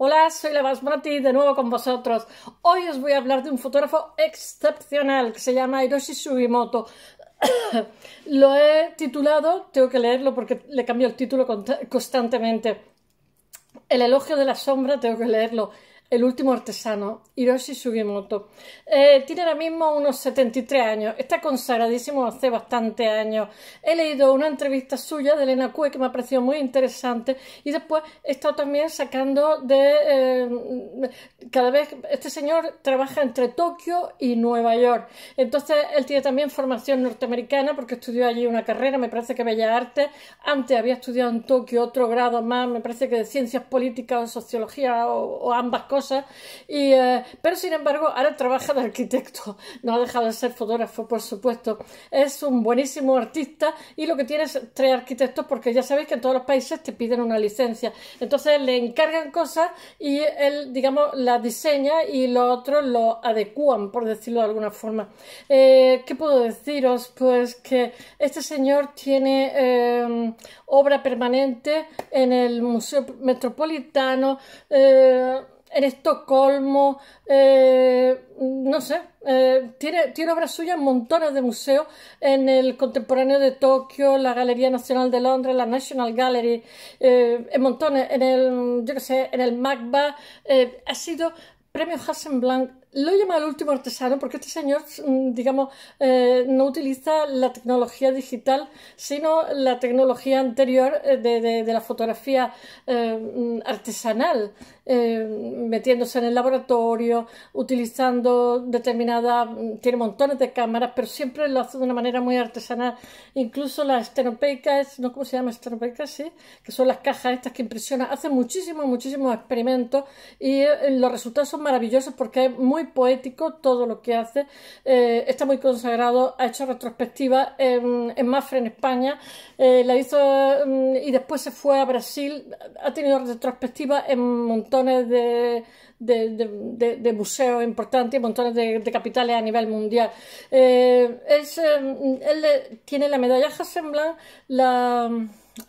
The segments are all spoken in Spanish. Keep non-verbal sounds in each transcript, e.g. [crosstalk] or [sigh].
Hola, soy la Basmati de nuevo con vosotros. Hoy os voy a hablar de un fotógrafo excepcional que se llama Hiroshi Sugimoto. [coughs] Lo he titulado, tengo que leerlo porque le cambio el título constantemente. El elogio de la sombra, tengo que leerlo el último artesano, Hiroshi Sugimoto. Eh, tiene ahora mismo unos 73 años, está consagradísimo hace bastante años. He leído una entrevista suya de Elena Cue que me ha parecido muy interesante y después he estado también sacando de... Eh, cada vez este señor trabaja entre Tokio y Nueva York. Entonces él tiene también formación norteamericana porque estudió allí una carrera, me parece que Bella Arte. Antes había estudiado en Tokio otro grado más, me parece que de Ciencias Políticas o Sociología o ambas cosas y, eh, pero sin embargo, ahora trabaja de arquitecto, no ha dejado de ser fotógrafo, por supuesto. Es un buenísimo artista y lo que tiene es tres arquitectos, porque ya sabéis que en todos los países te piden una licencia. Entonces le encargan cosas y él, digamos, la diseña y los otros lo adecúan, por decirlo de alguna forma. Eh, ¿Qué puedo deciros? Pues que este señor tiene em, obra permanente en el Museo Metropolitano. Eh, en Estocolmo, eh, no sé, eh, tiene, tiene obras suyas en montones de museos, en el Contemporáneo de Tokio, la Galería Nacional de Londres, la National Gallery, eh, en montones, en el, yo qué sé, en el MACBA, ha sido premio Hasselblad, Lo llama el último artesano porque este señor, mm, digamos, no utiliza la tecnología digital, sino la tecnología anterior de, la fotografía mm, artesanal. Em, metiéndose en el laboratorio, utilizando determinadas, mm, tiene montones de cámaras, pero siempre lo hace de una manera muy artesanal. Incluso las estenopeicas, no cómo se llama estenopeicas, sí, que son las cajas estas que impresionan, hace muchísimos, muchísimos experimentos y eh, los resultados son maravillosos porque es muy poético todo lo que hace, eh, está muy consagrado, ha hecho retrospectiva en, en Mafre, en España, eh, la hizo mm, y después se fue a Brasil, ha tenido retrospectiva en montones de, museos importantes, montones de, capitales a nivel mundial. Eh, em, él tiene la medalla Hasselblad, la,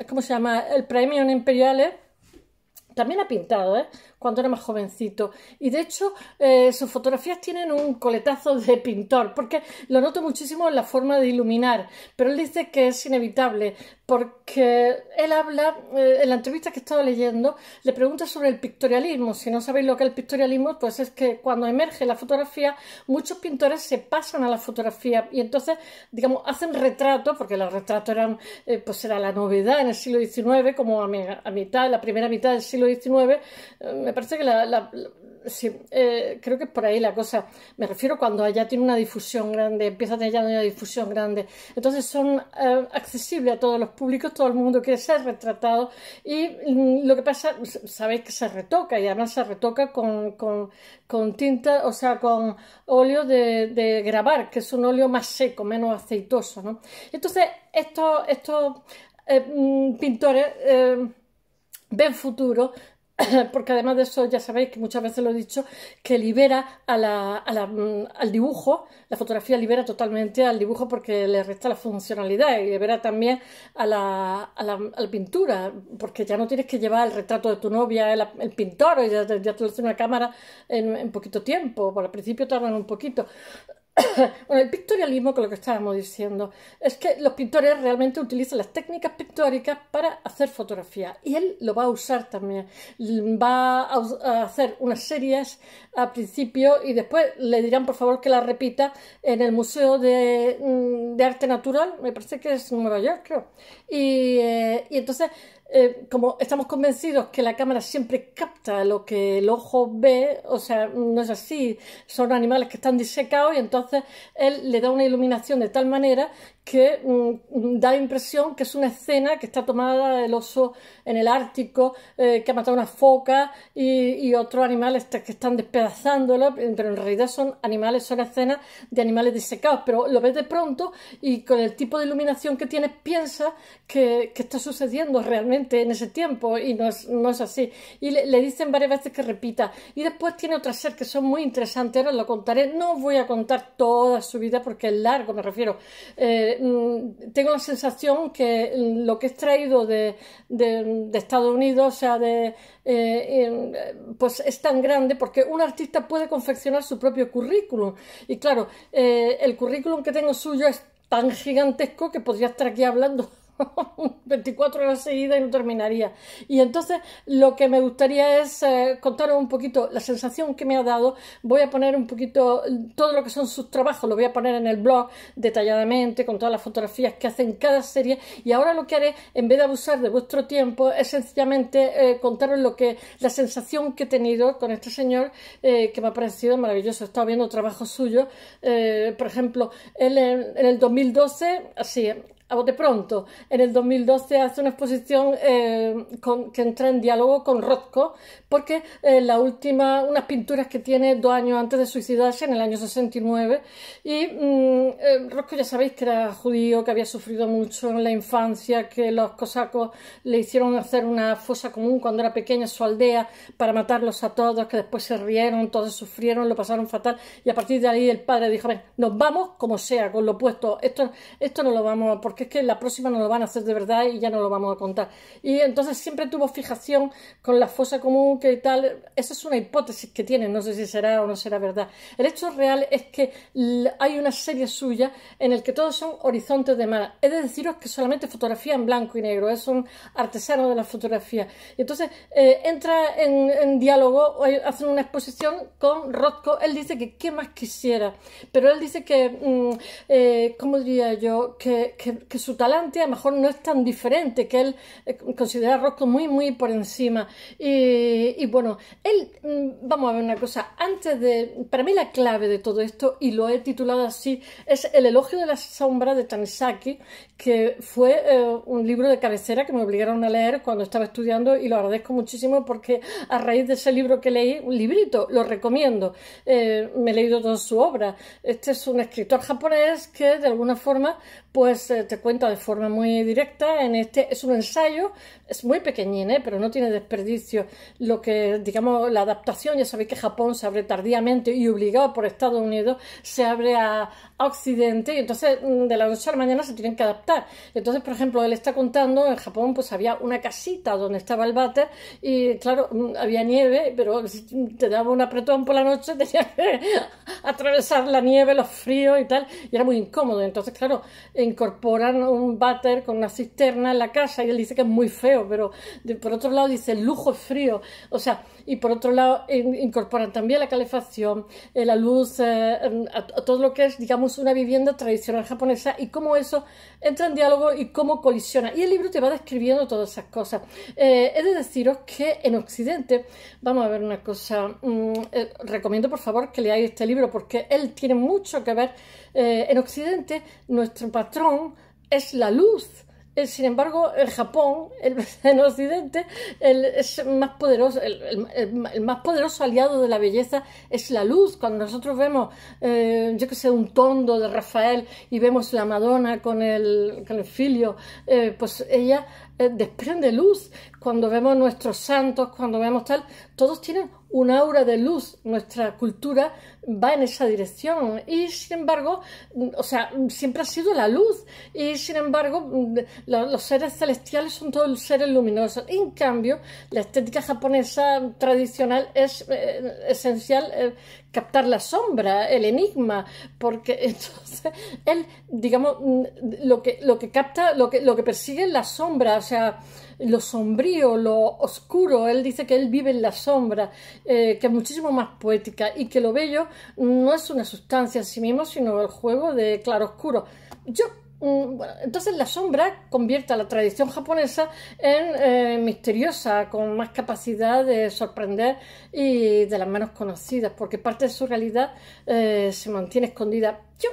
¿cómo se llama? El premio en Imperiales. También ha pintado, ¿eh? cuando era más jovencito. Y de hecho, eh, sus fotografías tienen un coletazo de pintor, porque lo noto muchísimo en la forma de iluminar. Pero él dice que es inevitable, porque él habla, eh, en la entrevista que estaba leyendo, le pregunta sobre el pictorialismo. Si no sabéis lo que es el pictorialismo, pues es que cuando emerge la fotografía, muchos pintores se pasan a la fotografía y entonces, digamos, hacen retratos, porque los retratos eran, eh, pues era la novedad en el siglo XIX, como a, a mitad, la primera mitad del siglo XIX, me parece que la, sí, eh, creo que es por ahí la cosa. Me refiero cuando allá tiene una difusión grande, empieza a tener ya una difusión grande. Entonces son eh, accesibles a todos los públicos, todo el mundo quiere ser retratado. Y lo que pasa, sabéis que se retoca y además se retoca con, tinta, o sea, con óleo de, grabar, que es un óleo más seco, menos aceitoso. ¿no? Entonces, estos, estos eh, mm, pintores ven futuro, [clears throat] porque además de eso ya sabéis que muchas veces lo he dicho, que libera a la, mm, al dibujo, la fotografía libera totalmente al dibujo porque le resta la funcionalidad y libera también a la, pintura, porque ya no tienes que llevar el retrato de tu novia, el, pintor, ya, ya te lo hace una cámara en, poquito tiempo, por al principio tardan un poquito. [coughs] bueno, el pictorialismo, con lo que estábamos diciendo, es que los pintores realmente utilizan las técnicas pictóricas para hacer fotografía y él lo va a usar también. Va a hacer unas series al principio y después le dirán, por favor, que la repita en el Museo de, mm, Arte Natural, me parece que es Nueva York, creo. y eh, entonces eh, como estamos convencidos que la cámara siempre capta lo que el ojo ve, o sea, no es así, son animales que están disecados y entonces él le da una iluminación de tal manera que da la impresión que es una escena que está tomada del oso en el Ártico, eh, que ha matado una foca y, otros animales que están despedazándolo pero en realidad son animales, son escenas de animales disecados, pero lo ves de pronto y con el tipo de iluminación que tienes piensas que, está sucediendo realmente en ese tiempo y no es, así. Y le, dicen varias veces que repita. Y después tiene otras ser que son muy interesantes, ahora lo contaré. No voy a contar toda su vida porque es largo, me refiero. Eh, Mm, tengo la sensación que lo que he traído de, Estados Unidos, o sea, de, eh, em, pues es tan grande porque un artista puede confeccionar su propio currículum. Y claro, eh, el currículum que tengo suyo es tan gigantesco que podría estar aquí hablando 24 [laughs] horas seguidas y no terminaría. Y entonces lo que me gustaría es eh, contaros un poquito la sensación que me ha dado. Voy a poner un poquito mm, todo lo que son sus trabajos, lo voy a poner en el blog detalladamente, con todas las fotografías que hacen cada serie. Y ahora lo que haré, en vez de abusar de vuestro tiempo, es sencillamente eh, contaros lo que, la sensación que he tenido con este señor, eh, que me ha parecido maravilloso. He estado viendo trabajos suyos. por ejemplo, él en, el 2012, así, a pronto, en el 2012 hace una exposición eh, con, que entra en diálogo con Rothko, porque eh, la última, unas pinturas que tiene dos años antes de suicidarse, en el año 69, y mm, eh, Rosco ya sabéis que era judío, que había sufrido mucho en la infancia, que los cosacos le hicieron hacer una fosa común cuando era pequeña en su aldea para matarlos a todos, que después se rieron, todos sufrieron, lo pasaron fatal, y a partir de ahí el padre dijo, nos vamos como sea, con lo puesto esto, esto no lo vamos, porque ...que es que la próxima no lo van a hacer de verdad y ya no lo vamos a contar. Y entonces siempre tuvo fijación con la fosa común, que tal. Esa es una hipótesis que tiene, no sé si será o no será verdad. El hecho real es que hay una serie suya en el que todos son horizontes de mar. es de deciros que solamente fotografía en blanco y negro, es un artesano de la fotografía. Y entonces eh, entra en, diálogo, eh, hacen una exposición con Rothko. Él dice que qué más quisiera, pero él dice que, mm, eh, ¿cómo diría yo? que, que su talante a lo mejor no es tan diferente, que él eh, considera a Rosco muy, muy por encima. Y, bueno, él, mm, vamos a ver una cosa, antes de, para mí la clave de todo esto, y lo he titulado así, es El elogio de la sombra de Tanizaki, que fue eh, un libro de cabecera que me obligaron a leer cuando estaba estudiando y lo agradezco muchísimo porque a raíz de ese libro que leí, un librito, lo recomiendo, eh, me he leído toda su obra. Este es un escritor japonés que de alguna forma pues te cuenta de forma muy directa en este, es un ensayo, es muy pequeñín, ¿eh? pero no tiene desperdicio lo que, digamos, la adaptación, ya sabéis que Japón se abre tardíamente y obligado por Estados Unidos, se abre a, Occidente y entonces mm, de la noche a la mañana se tienen que adaptar. Entonces, por ejemplo, él está contando, en Japón pues había una casita donde estaba el váter y claro, mm, había nieve, pero [laughs] te daba un apretón por la noche, [laughs] tenía que atravesar la nieve, los fríos y tal, y era muy incómodo. Entonces, claro, incorpora un váter con una cisterna en la casa y él dice que es muy feo, pero por otro lado dice el lujo es frío, o sea, y por otro lado incorpora incorporan también la calefacción, eh, la luz, eh, mm, todo lo que es, digamos, una vivienda tradicional japonesa y cómo eso entra en diálogo y cómo colisiona. Y el libro te va describiendo todas esas cosas. Eh, he de deciros que en Occidente, vamos a ver una cosa, mm, recomiendo por favor que leáis este libro porque él tiene mucho que ver. en Occidente, nuestro patrón es la luz. Eh, sin embargo, el Japón, el, [laughs] en Occidente, el, es más poderoso, el, más poderoso aliado de la belleza es la luz. Cuando nosotros vemos, eh, yo que sé, un tondo de Rafael y vemos la Madonna con el, con filio, eh, pues ella eh, desprende luz. Cuando vemos nuestros santos, cuando vemos tal, todos tienen un aura de luz. Nuestra cultura va en esa dirección. Y sin embargo, mm, o sea, mm, siempre ha sido la luz. Y sin embargo, mm, los seres celestiales son todos seres luminosos. En cambio, la estética japonesa tradicional es eh, esencial. Eh, captar la sombra, el enigma, porque [laughs] entonces él, digamos, mm, lo que, lo que capta, lo que, lo que persigue es la sombra, o sea, lo sombrío, lo oscuro, él dice que él vive en la sombra, eh, que es muchísimo más poética y que lo bello no es una sustancia en sí mismo, sino el juego de claroscuro. Yo entonces la sombra convierte a la tradición japonesa en eh, misteriosa, con más capacidad de sorprender y de las menos conocidas, porque parte de su realidad eh, se mantiene escondida. Yo,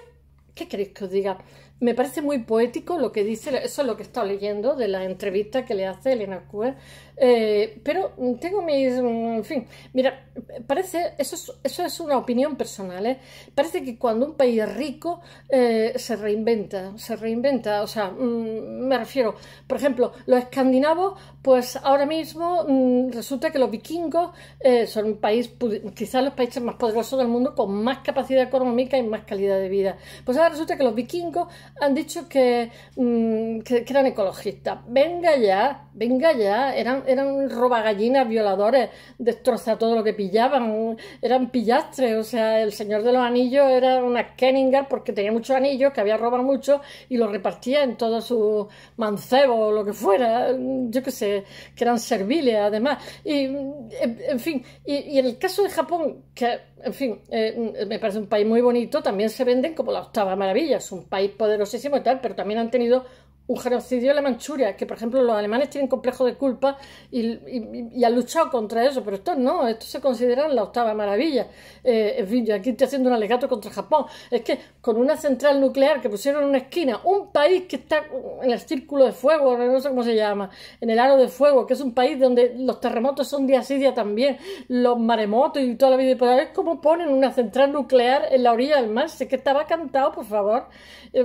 ¿qué queréis que os diga? Me parece muy poético lo que dice, eso es lo que he estado leyendo de la entrevista que le hace Elena Kuer eh, pero tengo mis... Mm, en fin, mira, parece, eso es, eso es una opinión personal, ¿eh? parece que cuando un país es rico eh, se reinventa, se reinventa, o sea, mm, me refiero, por ejemplo, los escandinavos, pues ahora mismo mm, resulta que los vikingos eh, son un país, quizás los países más poderosos del mundo con más capacidad económica y más calidad de vida. Pues ahora resulta que los vikingos han dicho que, que eran ecologistas. Venga ya, venga ya, eran eran robagallinas, violadores, destroza todo lo que pillaban, eran pillastres, o sea, el señor de los anillos era una Kenninger porque tenía muchos anillos, que había robado mucho y los repartía en todo su mancebo o lo que fuera, yo qué sé, que eran serviles además. Y, en fin, y, en el caso de Japón, que, en fin, eh, me parece un país muy bonito, también se venden como la octava maravilla, es un país poderosísimo y tal, pero también han tenido un genocidio en la Manchuria, que por ejemplo los alemanes tienen complejo de culpa y, han luchado contra eso, pero esto no, esto se considera la octava maravilla. Eh, en aquí estoy haciendo un alegato contra Japón. Es que con una central nuclear que pusieron en una esquina, un país que está en el círculo de fuego, no sé cómo se llama, en el aro de fuego, que es un país donde los terremotos son día sí también, los maremotos y toda la vida, y pero es cómo ponen una central nuclear en la orilla del mar, sé que estaba cantado, por favor. Eh,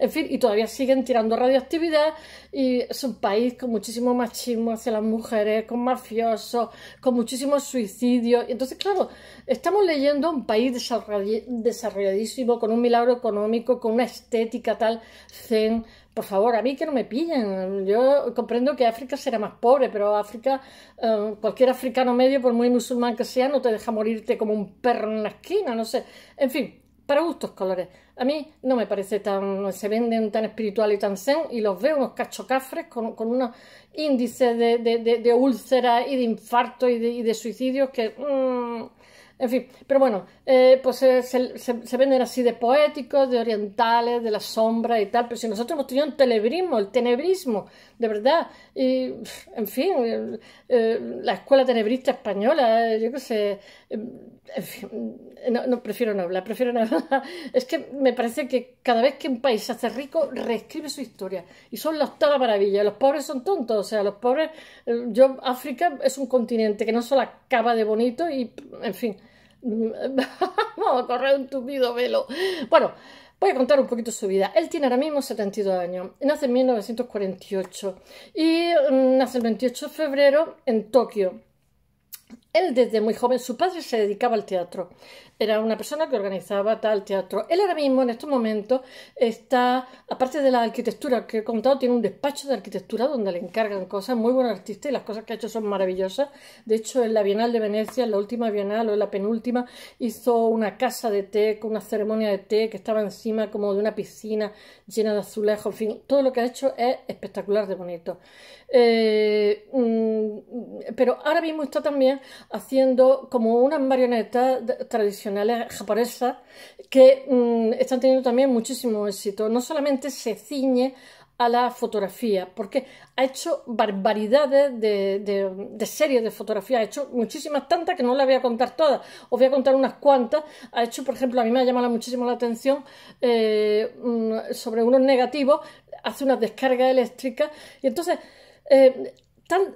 en fin, y todavía siguen tirando radioactividad y es un país con muchísimo machismo hacia las mujeres, con mafiosos, con muchísimos suicidios. Y entonces, claro, estamos leyendo un país desarrolladísimo, con un milagro económico, con una estética tal zen. Por favor, a mí que no me pillen. Yo comprendo que África será más pobre, pero África, eh, cualquier africano medio, por muy musulmán que sea, no te deja morirte como un perro en la esquina, no sé. En fin, para gustos colores. A mí no me parece tan, se venden tan espiritual y tan zen y los veo unos cachocafres con, unos índices de, úlceras y de infarto y de, suicidios que... Mm, en fin, pero bueno, eh, pues eh, se, venden así de poéticos, de orientales, de la sombra y tal, pero si nosotros hemos tenido un telebrismo, el tenebrismo, de verdad, y en fin, eh, la escuela tenebrista española, yo qué sé no, prefiero no hablar, prefiero no hablar. [laughs] Es que me parece que cada vez que un país se hace rico, reescribe su historia. Y son la octava maravilla. Los pobres son tontos. O sea, los pobres. Eh, yo, África es un continente que no solo acaba de bonito y, en fin. [laughs] Vamos a correr un tupido velo. Bueno, voy a contar un poquito su vida. Él tiene ahora mismo 72 años. Nace en 1948 y mm, nace el 28 de febrero en Tokio él desde muy joven, su padre se dedicaba al teatro era una persona que organizaba tal teatro. Él ahora mismo, en estos momentos, está, aparte de la arquitectura que he contado, tiene un despacho de arquitectura donde le encargan cosas, muy buen artista y las cosas que ha hecho son maravillosas. De hecho, en la Bienal de Venecia, en la última Bienal o en la penúltima, hizo una casa de té con una ceremonia de té que estaba encima como de una piscina llena de azulejos, en fin, todo lo que ha hecho es espectacular de bonito. Eh, mm, pero ahora mismo está también haciendo como una marioneta tradicional japonesas que mm, están teniendo también muchísimo éxito. No solamente se ciñe a la fotografía, porque ha hecho barbaridades de, series de fotografía, ha hecho muchísimas tantas que no las voy a contar todas, os voy a contar unas cuantas, ha hecho, por ejemplo, a mí me ha llamado muchísimo la atención eh, mm, sobre unos negativos, hace una descarga eléctrica y entonces... Eh,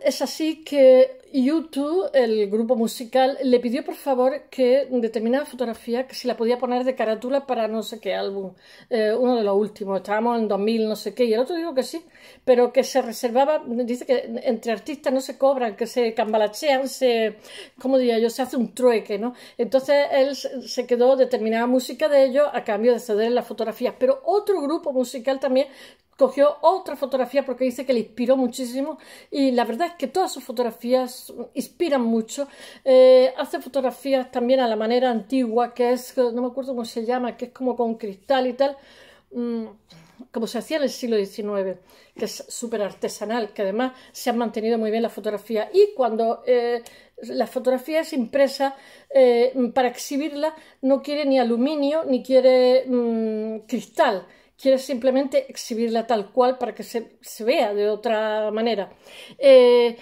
es así que YouTube, el grupo musical, le pidió por favor que determinada fotografía, que si la podía poner de carátula para no sé qué álbum, eh, uno de los últimos, estábamos en 2000, no sé qué, y el otro dijo que sí, pero que se reservaba, dice que entre artistas no se cobran, que se cambalachean, se, ¿cómo diría yo?, se hace un trueque, ¿no? Entonces él se quedó determinada música de ellos a cambio de ceder las fotografías, pero otro grupo musical también cogió otra fotografía porque dice que le inspiró muchísimo y la verdad es que todas sus fotografías inspiran mucho. Eh, hace fotografías también a la manera antigua, que es, no me acuerdo cómo se llama, que es como con cristal y tal, mm, como se hacía en el siglo XIX, que es súper artesanal, que además se ha mantenido muy bien la fotografía. Y cuando eh, la fotografía es impresa, eh, para exhibirla no quiere ni aluminio ni quiere mm, cristal Quiere simplemente exhibirla tal cual para que se, vea de otra manera. Eh,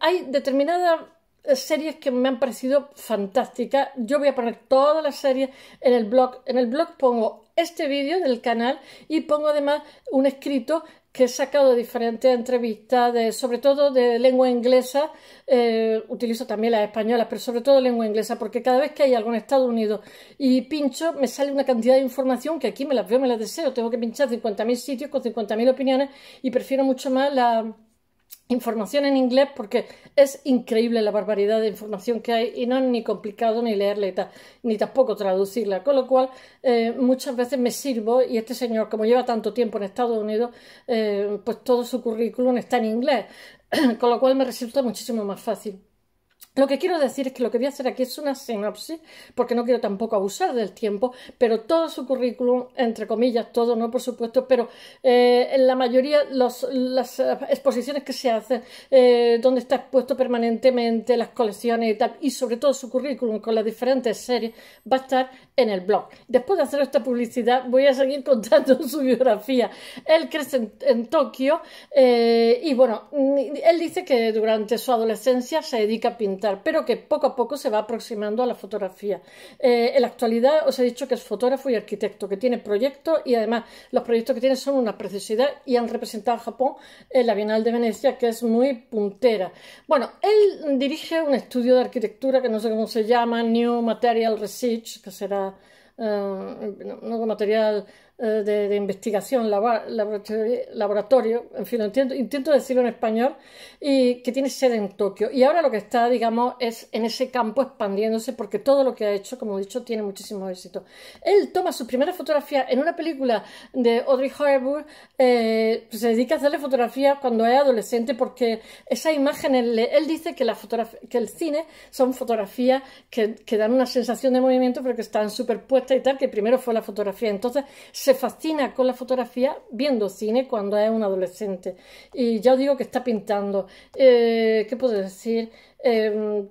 hay determinadas eh, series que me han parecido fantásticas. Yo voy a poner todas las series en el blog. En el blog pongo este vídeo del canal y pongo además un escrito que he sacado diferentes entrevistas, sobre todo de lengua inglesa, eh, utilizo también las españolas, pero sobre todo lengua inglesa, porque cada vez que hay algo en Estados Unidos y pincho, me sale una cantidad de información que aquí me las veo, me las deseo, tengo que pinchar 50.000 sitios con 50.000 opiniones y prefiero mucho más la información en inglés porque es increíble la barbaridad de información que hay y no es ni complicado ni leerla ni tampoco traducirla. Con lo cual, eh, muchas veces me sirvo y este señor, como lleva tanto tiempo en Estados Unidos, eh, pues todo su currículum está en inglés, [clears throat] con lo cual me resulta muchísimo más fácil. Lo que quiero decir es que lo que voy a hacer aquí es una sinopsis, porque no quiero tampoco abusar del tiempo, pero todo su currículum, entre comillas, todo no, por supuesto, pero en eh, la mayoría las exposiciones que se hacen, eh, donde está expuesto permanentemente las colecciones y tal, y sobre todo su currículum con las diferentes series, va a estar en el blog. Después de hacer esta publicidad, voy a seguir [laughs] contando su biografía. Él crece en, Tokio eh, y bueno, mm, él dice que durante su adolescencia se dedica a pintar pero que poco a poco se va aproximando a la fotografía. Eh, en la actualidad os he dicho que es fotógrafo y arquitecto, que tiene proyectos y además los proyectos que tiene son una preciosidad y han representado a Japón en la Bienal de Venecia, que es muy puntera. Bueno, él dirige un estudio de arquitectura que no sé cómo se llama, New Material Research, que será eh, Nuevo material eh, de, investigación, laboratorio, en fin, intento, decirlo en español, y que tiene sede en Tokio. Y ahora lo que está, digamos, es en ese campo expandiéndose porque todo lo que ha hecho, como he dicho, tiene muchísimo éxito. Él toma su primera fotografía en una película de Audrey Hepburn, eh, se dedica a hacerle fotografías cuando es adolescente porque esas imágenes, él dice que, la que el cine son fotografías que, que dan una sensación de movimiento pero que están superpuestas y tal, que primero fue la fotografía. Entonces, se fascina con la fotografía viendo cine cuando es un adolescente. Y ya os digo que está pintando. Eh, ¿Qué puedo decir? Em,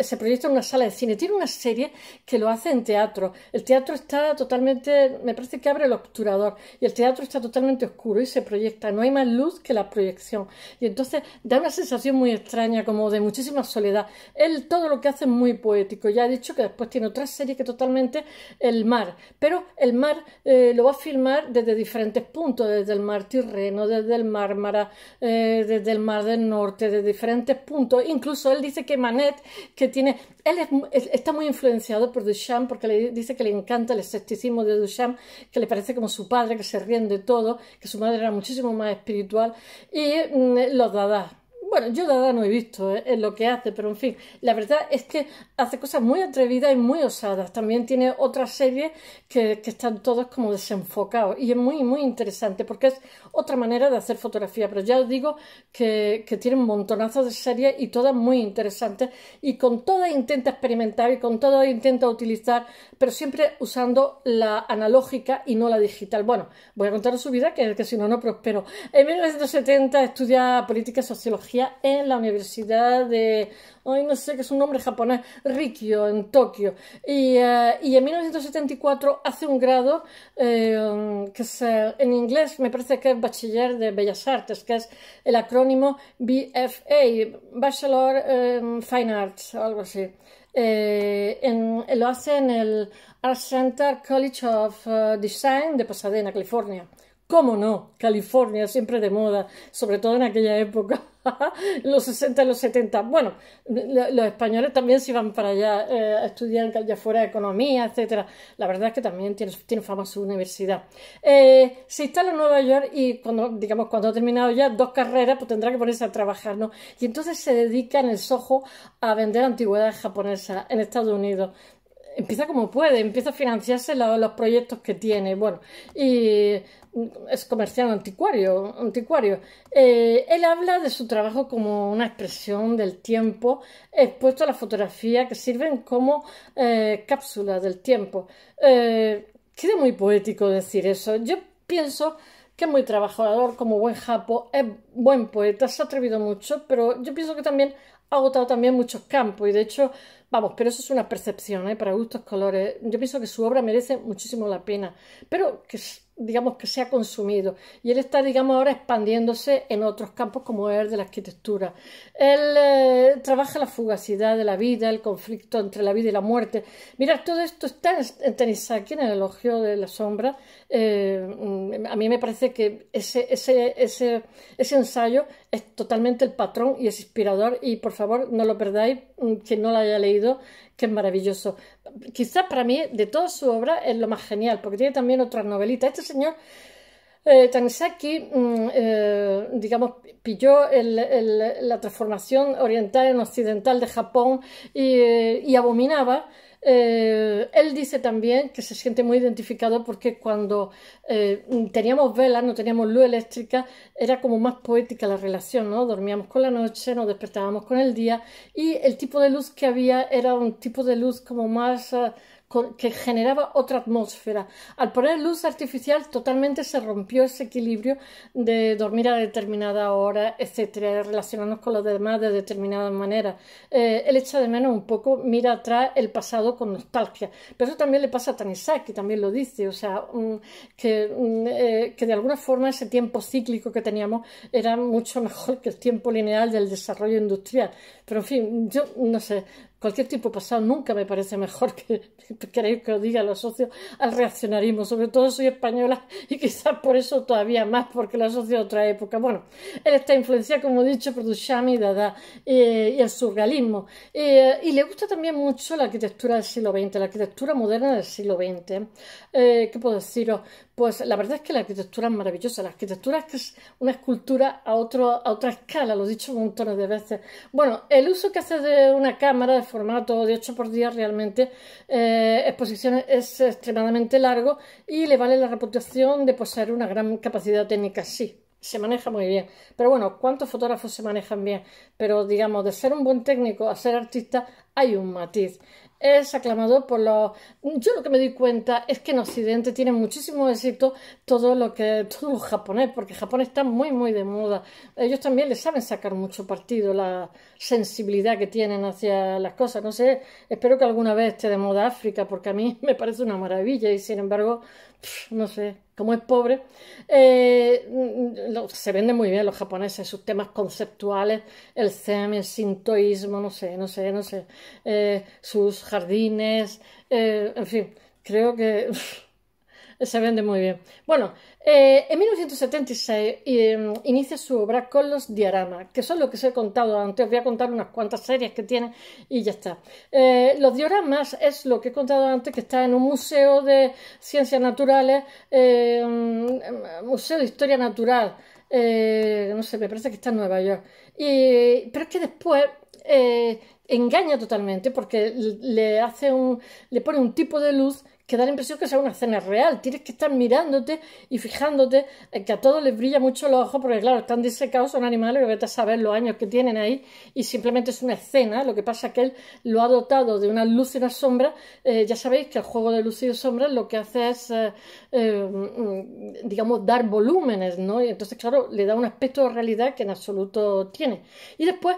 se proyecta en una sala de cine. Tiene una serie que lo hace en teatro. El teatro está totalmente, me parece que abre el obturador y el teatro está totalmente oscuro y se proyecta. No hay más luz que la proyección. Y entonces da una sensación muy extraña, como de muchísima soledad. Él todo lo que hace es muy poético. Ya he dicho que después tiene otra serie que totalmente el mar. Pero el mar eh, lo va a filmar desde diferentes puntos, desde el mar Tirreno, desde el Mármara, eh, desde el mar del Norte, desde diferentes puntos. Incluso él dice que Manet, que tiene, él está muy influenciado por Duchamp porque le dice que le encanta el escepticismo de Duchamp, que le parece como su padre, que se ríe de todo, que su madre era muchísimo más espiritual, y mm, los Dada bueno, yo nada no he visto eh, lo que hace, pero en fin, la verdad es que hace cosas muy atrevidas y muy osadas. También tiene otras series que, están todas como desenfocados y es muy, muy interesante porque es otra manera de hacer fotografía. Pero ya os digo que, tiene un montonazo de series y todas muy interesantes y con todas intenta experimentar y con todas intenta utilizar, pero siempre usando la analógica y no la digital. Bueno, voy a contar su vida que, que si no, no prospero. En 1970 estudia política y sociología en la Universidad de, hoy no sé qué es un nombre japonés, Rikyo, en Tokio. Y, eh, en 1974 hace un grado eh, que es, eh, en inglés me parece que es Bachiller de Bellas Artes, que es el acrónimo BFA, Bachelor em, Fine Arts, algo así. Eh, lo hace en el Art Center College of Design de Pasadena, California. ¿Cómo no? California, siempre de moda, sobre todo en aquella época, [laughs] los 60 y los 70. Bueno, los españoles también se iban para allá eh, a estudiar fuera economía, etcétera. La verdad es que también tiene, tiene fama su universidad. Eh, se instala en Nueva York y cuando, digamos, cuando ha terminado ya dos carreras, pues tendrá que ponerse a trabajar, ¿no? Y entonces se dedica en el Soho a vender antigüedades japonesas en Estados Unidos empieza como puede, empieza a financiarse los proyectos que tiene. Bueno, y es comerciante anticuario. anticuario. Eh, él habla de su trabajo como una expresión del tiempo, expuesto a la fotografía que sirven como eh, cápsula cápsulas del tiempo. Eh, queda muy poético decir eso. Yo pienso que es muy trabajador, como buen japo, es buen poeta, se ha atrevido mucho, pero yo pienso que también ha agotado también muchos campos y de hecho Vamos, pero eso es una percepción, ¿eh? para gustos, colores. Yo pienso que su obra merece muchísimo la pena, pero que digamos que se ha consumido y él está digamos ahora expandiéndose en otros campos como es el de la arquitectura. Él eh, trabaja la fugacidad de la vida, el conflicto entre la vida y la muerte. mira, todo esto está en, Tenisaki, en el elogio de la sombra. Eh, a mí me parece que ese, ese, ese, ese ensayo es totalmente el patrón y es inspirador y por favor no lo perdáis, quien no lo haya leído, que es maravilloso quizás para mí de toda su obra es lo más genial, porque tiene también otras novelitas. Este señor eh, Tanizaki, mm, eh, digamos, pilló la transformación oriental en occidental de Japón y eh, abominaba eh, él dice también que se siente muy identificado porque cuando eh, teníamos velas, no teníamos luz eléctrica, era como más poética la relación, ¿no? Dormíamos con la noche, nos despertábamos con el día y el tipo de luz que había era un tipo de luz como más... Ah, que generaba otra atmósfera. Al poner luz artificial totalmente se rompió ese equilibrio de dormir a determinada hora, etcétera, relacionarnos con los demás de determinada manera. Eh, él echa de menos un poco, mira atrás el pasado con nostalgia. Pero eso también le pasa a Tanisaki, también lo dice, o sea, mm, que, mm, eh, que de alguna forma ese tiempo cíclico que teníamos era mucho mejor que el tiempo lineal del desarrollo industrial. Pero en fin, yo no sé, cualquier tipo pasado nunca me parece mejor que queréis que os diga los socios al reaccionarismo. Sobre todo soy española y quizás por eso todavía más, porque lo asocio a otra época. Bueno, él está influenciado, como he dicho, por Duchamp y Dada y el surrealismo. y le gusta también mucho la arquitectura del siglo XX, la arquitectura moderna del siglo XX. Eh, ¿Qué puedo deciros? Pues la verdad es que la arquitectura es maravillosa. La arquitectura es una escultura a, otro, a otra escala, lo he dicho montones de veces. Bueno, el uso que hace de una cámara formato de 8 por día realmente eh, es extremadamente largo y le vale la reputación de poseer una gran capacidad técnica, sí se maneja muy bien. Pero bueno, ¿cuántos fotógrafos se manejan bien? Pero digamos, de ser un buen técnico a ser artista hay un matiz. Es aclamado por los... Yo lo que me doy cuenta es que en Occidente tiene muchísimo éxito todo lo que... todo lo japonés, porque Japón está muy, muy de moda. Ellos también le saben sacar mucho partido, la sensibilidad que tienen hacia las cosas. No sé, espero que alguna vez esté de moda África, porque a mí [laughs] me parece una maravilla y sin embargo no sé, como es pobre, eh, se venden muy bien los japoneses, sus temas conceptuales, el zen, el sintoísmo, no sé, no sé, no sé, eh, sus jardines, eh, en fin, creo que... [laughs] Se vende muy bien. Bueno, eh, en 1976 em, inicia su obra con los dioramas, que son lo que os he contado antes. Os voy a contar unas cuantas series que tiene y ya está. Eh, los dioramas es lo que he contado antes, que está en un museo de ciencias naturales, em, em, museo de historia natural. Eh, no sé, me parece que está en Nueva York. Y, pero es que después engaña totalmente porque le, hace un, le pone un tipo de luz que da la impresión que sea una escena real. Tienes que estar mirándote y fijándote que a todos les brilla mucho los ojos, porque claro, están disecados, son animales, y vete a saber los años que tienen ahí y simplemente es una escena. Lo que pasa es que él lo ha dotado de una luz y una sombra. Eh, ya sabéis que el juego de luz y sombra lo que hace es, eh, eh, digamos, dar volúmenes, ¿no? Y entonces, claro, le da un aspecto de realidad que en absoluto tiene. Y después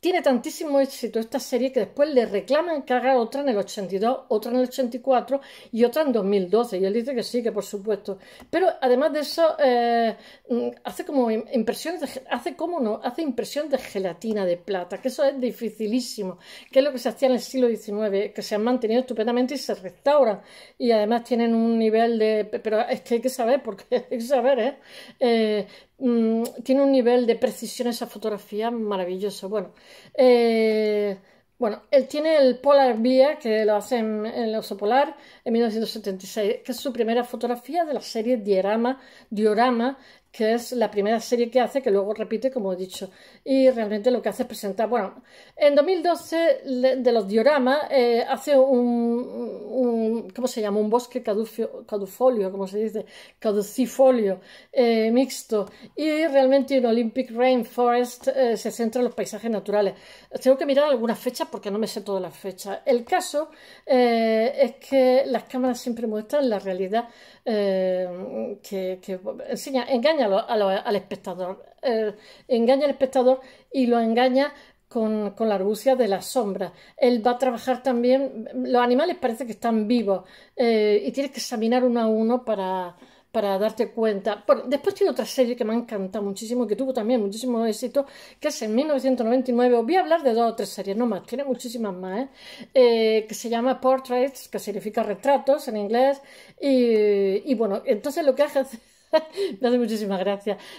tiene tantísimo éxito esta serie que después le reclaman que haga otra en el 82, otra en el 84 y otra en 2012. Y él dice que sí, que por supuesto. Pero además de eso, eh, mm, hace como impresiones, hace cómo no, hace impresión de gelatina de plata, que eso es dificilísimo, que es lo que se hacía en el siglo XIX, que se han mantenido estupendamente y se restauran. Y además tienen un nivel de... Pero es que hay que saber, porque [laughs] hay que saber, ¿eh? eh Mm, tiene un nivel de precisión esa fotografía maravilloso. Bueno, eh, bueno, él tiene el Polar Vía que lo hace en, el oso polar en 1976, que es su primera fotografía de la serie Diorama, Diorama que es la primera serie que hace, que luego repite, como he dicho. Y realmente lo que hace es presentar. Bueno, en 2012, de los dioramas, eh, hace un, ¿Cómo se llama? Un bosque cadufolio, como se dice, caducifolio eh, mixto. Y realmente en Olympic Rainforest eh, se centra en los paisajes naturales. Tengo que mirar algunas fechas porque no me sé todas las fechas. El caso es que las cámaras siempre muestran la realidad que, que enseña. Engaña al espectador, eh, engaña al espectador y lo engaña con, la argucia de la sombra. Él va a trabajar también, los animales parece que están vivos eh, y tienes que examinar uno a uno para, darte cuenta. Bueno, después tiene otra serie que me ha encantado muchísimo, que tuvo también muchísimo éxito, que es en 1999. Os voy a hablar de dos o tres series, no más, tiene muchísimas más, ¿eh? que se llama Portraits, que significa retratos en inglés. Y, y bueno, entonces lo que hace [laughs] me hace muchísimas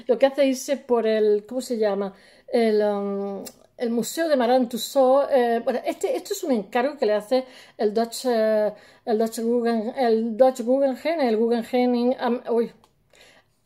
Lo que hace irse por el, ¿cómo se llama? El, um, el Museo de marant Eh, bueno, este, esto es un encargo que le hace el Dutch, el Dutch, el Dutch Guggenheim, el Guggenheim,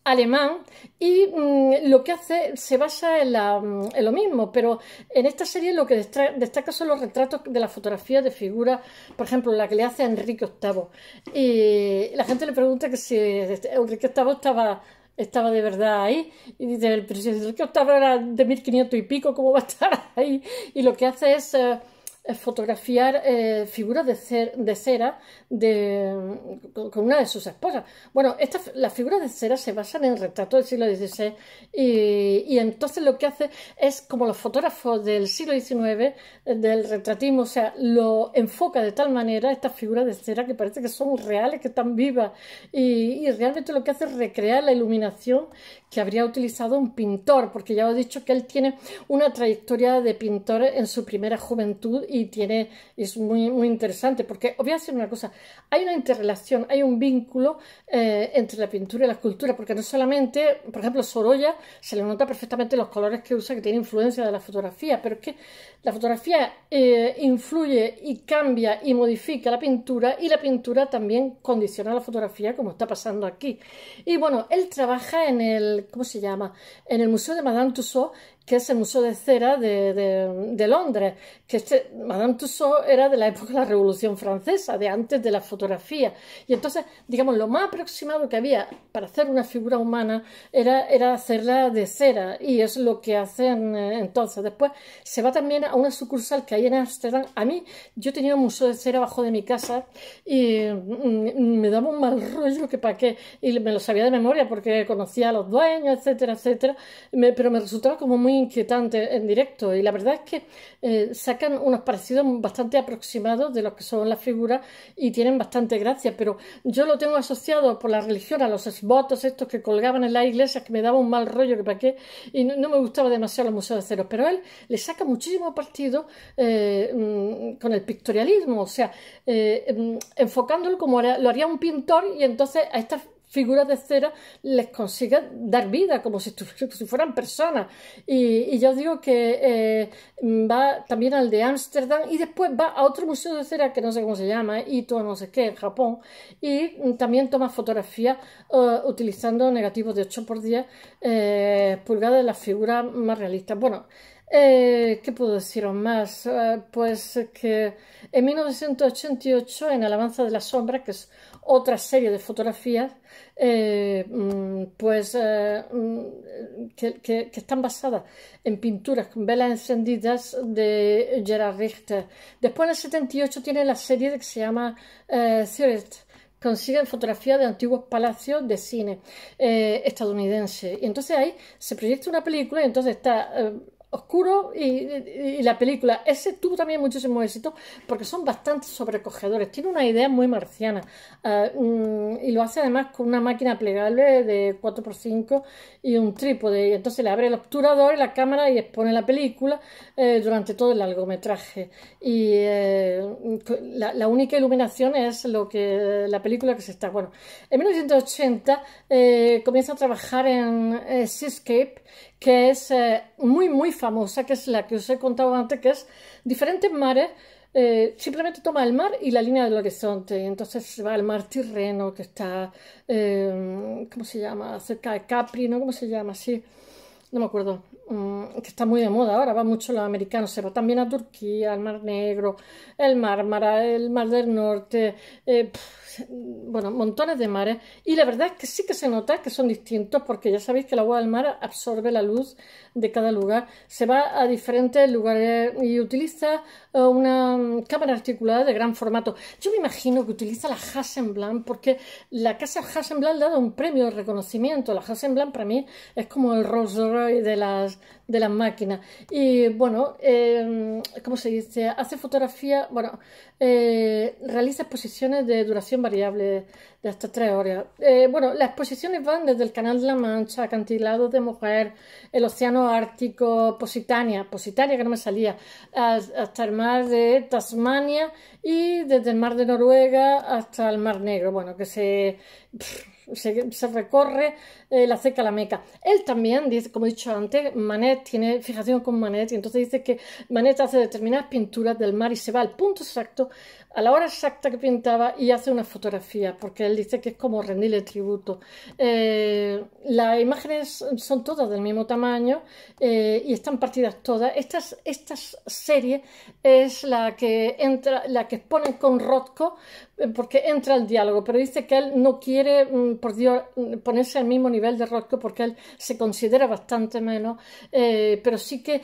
alemán y mm, lo que hace se basa mm, en, lo mismo, pero en esta serie lo que destaca son los retratos de la fotografía de figura por ejemplo, la que le hace a Enrique VIII. Y la gente le pregunta que si este, Enrique VIII estaba, estaba de verdad ahí y dice, pero si Enrique VIII era de 1500 y pico, ¿cómo va a estar ahí? Y lo que hace es... Eh, fotografiar eh, figuras de, cera de, con una de sus esposas. Bueno, estas, las figuras de cera se basan en retrato del siglo XVI y, entonces lo que hace es como los fotógrafos del siglo XIX, eh, del retratismo, o sea, lo enfoca de tal manera estas figuras de cera que parece que son reales, que están vivas y, y realmente lo que hace es recrear la iluminación que habría utilizado un pintor, porque ya os he dicho que él tiene una trayectoria de pintor en su primera juventud y tiene, es muy, muy interesante, porque os voy a decir una cosa, hay una interrelación, hay un vínculo eh, entre la pintura y la escultura, porque no solamente, por ejemplo, Sorolla se le nota perfectamente los colores que usa, que tiene influencia de la fotografía, pero es que la fotografía eh, influye y cambia y modifica la pintura y la pintura también condiciona la fotografía como está pasando aquí. Y bueno, él trabaja en el ¿cómo se llama? En el Museo de Madame Tussaud que es el Museo de Cera de, de, Londres, que este, Madame Tussaud era de la época de la Revolución Francesa, de antes de la fotografía. Y entonces, digamos, lo más aproximado que había para hacer una figura humana era, era hacerla de cera, y es lo que hacen eh, entonces. Después se va también a una sucursal que hay en Ámsterdam. A mí, yo tenía un museo de cera abajo de mi casa y mm, me daba un mal rollo que para qué, y me lo sabía de memoria porque conocía a los dueños, etcétera, etcétera, pero me resultaba como muy inquietante en directo y la verdad es que eh, sacan unos parecidos bastante aproximados de los que son las figuras y tienen bastante gracia, pero yo lo tengo asociado por la religión a los esbotos estos que colgaban en las iglesias que me daba un mal rollo que para qué y no, me gustaba demasiado los museos de ceros, pero él le saca muchísimo partido eh, mm, con el pictorialismo, o sea, eh, mm, enfocándolo como lo haría un pintor y entonces a estas figuras de cera les consigue dar vida, como si, [laughs] fueran personas. Y, yo digo que eh, va también al de Ámsterdam y después va a otro museo de cera que no sé cómo se llama, todo no sé qué, en Japón, y también toma fotografías eh, utilizando negativos de 8x10 eh, pulgadas de las figuras más realistas. Bueno, ¿Qué puedo deciros más? pues que en 1988, en Alabanza de la sombra que es otra serie de fotografías eh, mm, pues, eh, mm, que, están basadas en pinturas con velas encendidas de Gerard Richter. Después en el 78 tiene la serie que se llama eh, consiguen fotografías de antiguos palacios de cine eh, estadounidense. Y entonces ahí se proyecta una película y entonces está oscuro y, la película ese tuvo también muchísimo éxito porque son bastante sobrecogedores tiene una idea muy marciana eh, y lo hace además con una máquina plegable de 4x5 y un trípode y entonces le abre el obturador y la cámara y expone la película eh, durante todo el largometraje y eh, la, única iluminación es lo que la película que se está bueno en 1980 comienza a trabajar en Seascape que es eh, muy, muy famosa, que es la que os he contado antes, que es diferentes mares. Eh, simplemente toma el mar y la línea del horizonte. Y entonces va al mar Tirreno, que está, eh, ¿cómo se llama? Cerca de Capri, ¿no? ¿Cómo se llama? Sí, no me acuerdo. Mm, que está muy de moda ahora, va mucho los americanos. Se va también a Turquía, al Mar Negro, el Mara, el Mar del Norte. Eh, bueno, montones de mares. Y la verdad es que sí que se nota que son distintos porque ya sabéis que el agua del mar absorbe la luz de cada lugar. Se va a diferentes lugares y utiliza eh, una mm, cámara articulada de gran formato. Yo me imagino que utiliza la Hasselblad porque la casa Hasselblad le ha dado un premio de reconocimiento. La Hasselblad para mí es como el Rolls Royce de las, de las máquinas. Y bueno, eh, ¿cómo se dice? Hace fotografía, bueno, eh, realiza exposiciones de duración variable de estas tres horas. Eh, bueno, las exposiciones van desde el Canal de la Mancha, acantilados de mujer, el Océano Ártico, Positania, Positania que no me salía, hasta el mar de Tasmania y desde el mar de Noruega hasta el mar Negro. Bueno, que se se, recorre eh, la seca la Meca. Él también dice, como he dicho antes, Manet tiene fijación con Manet y entonces dice que Manet hace determinadas pinturas del mar y se va al punto exacto, a la hora exacta que pintaba y hace una fotografía, porque él dice que es como rendirle tributo. Eh, las imágenes son todas del mismo tamaño eh, y están partidas todas. esta serie es la que entra, la que exponen con Rothko, eh, porque entra el diálogo, pero dice que él no quiere mm, por Dios, ponerse al mismo nivel de Roscoe porque él se considera bastante menos, eh, pero sí que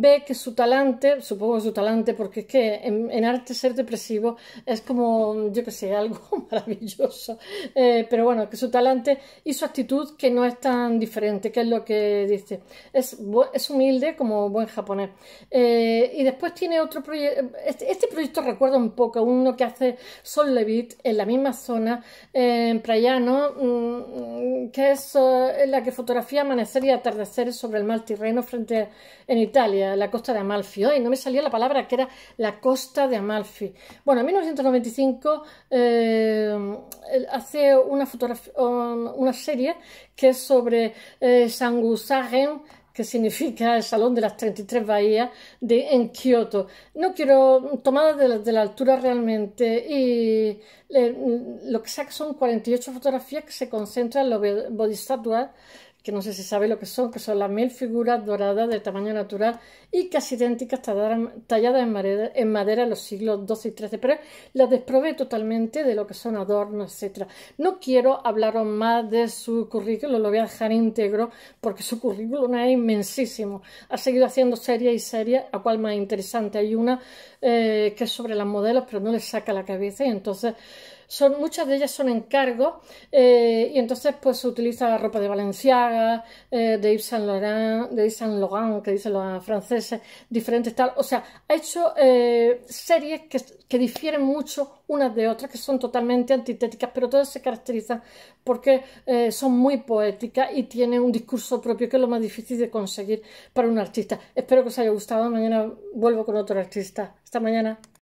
ve que su talante, supongo su talante, porque es que en, arte ser depresivo es como, yo que sé, [laughs] algo maravilloso, eh, pero bueno, que su talante y su actitud que no es tan diferente, que es lo que dice. Es, es humilde como buen japonés. Eh, y después tiene otro proyecto, este, este, proyecto recuerda un poco uno que hace Sol Levit en la misma zona, en Prayano, Mm, mm, que es eh, la que fotografía amanecer y atardecer sobre el Mar Tirreno frente en Italia, la costa de Amalfi. Hoy no me salía la palabra que era la costa de Amalfi. Bueno, en 1995 eh, hace um, una, serie que es sobre eh, San que significa el Salón de las 33 Bahías de, en Kioto. No quiero tomar de la, altura realmente y eh, lo que saco son 48 fotografías que se concentran en los bodhisattvas que no sé si sabe lo que son, que son las mil figuras doradas de tamaño natural y casi idénticas talladas en madera, en los siglos XII y XIII, pero las desprobé totalmente de lo que son adornos, etc. No quiero hablaros más de su currículo, lo voy a dejar íntegro porque su currículum es inmensísimo. Ha seguido haciendo series y series, a cual más interesante. Hay una eh, que es sobre las modelos, pero no le saca la cabeza y entonces son, muchas de ellas son encargos eh, y entonces pues se utiliza la ropa de Valenciaga, eh, de Yves Saint Laurent, de Saint Laurent, que dicen los franceses, diferentes tal. O sea, ha hecho eh, series que, difieren mucho unas de otras, que son totalmente antitéticas, pero todas se caracterizan porque son muy poéticas y tienen un discurso propio que es lo más difícil de conseguir para un artista. Espero que os haya gustado. Mañana vuelvo con otro artista. Hasta mañana.